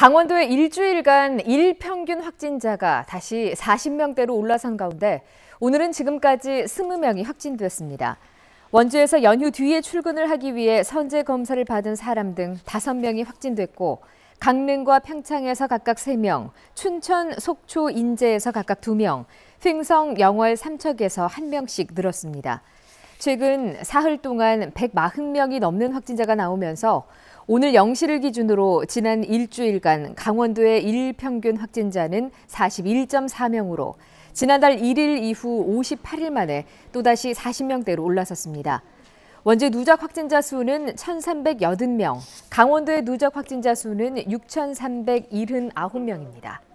강원도의 일주일간 일평균 확진자가 다시 40명대로 올라선 가운데 오늘은 지금까지 20명이 확진됐습니다. 원주에서 연휴 뒤에 출근을 하기 위해 선제 검사를 받은 사람 등 5명이 확진됐고 강릉과 평창에서 각각 3명, 춘천, 속초, 인제에서 각각 2명, 횡성, 영월, 삼척에서 1명씩 늘었습니다. 최근 사흘 동안 140명이 넘는 확진자가 나오면서 오늘 0시를 기준으로 지난 일주일간 강원도의 일평균 확진자는 41.4명으로 지난달 1일 이후 58일 만에 또다시 40명대로 올라섰습니다. 원주 누적 확진자 수는 1,380명, 강원도의 누적 확진자 수는 6,379명입니다.